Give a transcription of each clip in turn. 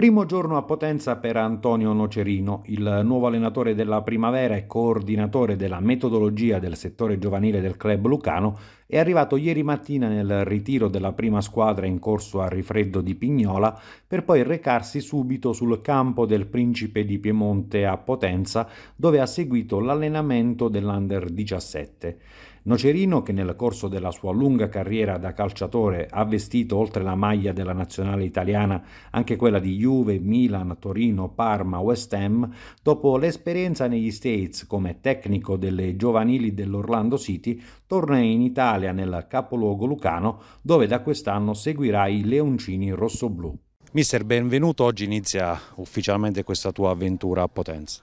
Primo giorno a Potenza per Antonio Nocerino, il nuovo allenatore della primavera e coordinatore della metodologia del settore giovanile del club lucano, è arrivato ieri mattina nel ritiro della prima squadra in corso a rifreddo di Pignola per poi recarsi subito sul campo del Principe di Piemonte a Potenza dove ha seguito l'allenamento dell'Under 17. Nocerino, che nel corso della sua lunga carriera da calciatore ha vestito oltre la maglia della nazionale italiana anche quella di Juve, Milan, Torino, Parma, West Ham, dopo l'esperienza negli States come tecnico delle giovanili dell'Orlando City, torna in Italia Italia nel capoluogo lucano, dove da quest'anno seguirà i Leoncini rossoblù. Mister, benvenuto. Oggi inizia ufficialmente questa tua avventura a Potenza.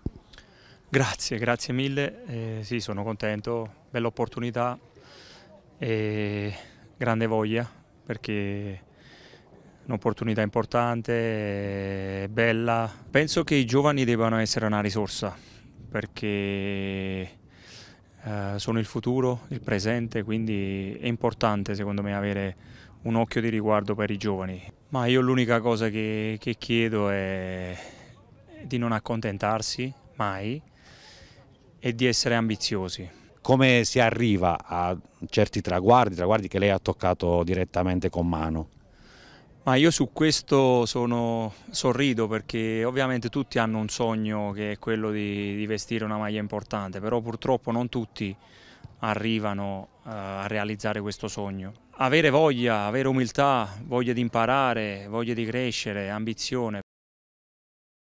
Grazie, grazie mille. Eh, sì, sono contento, bella opportunità e grande voglia perché un'opportunità importante, eh, bella. Penso che i giovani debbano essere una risorsa perché eh, sono il futuro, il presente, quindi è importante secondo me avere un occhio di riguardo per i giovani. Ma io l'unica cosa che, che chiedo è di non accontentarsi mai e di essere ambiziosi come si arriva a certi traguardi, traguardi che lei ha toccato direttamente con mano? Ma io su questo sono, sorrido perché ovviamente tutti hanno un sogno che è quello di, di vestire una maglia importante, però purtroppo non tutti arrivano uh, a realizzare questo sogno. Avere voglia, avere umiltà, voglia di imparare, voglia di crescere, ambizione.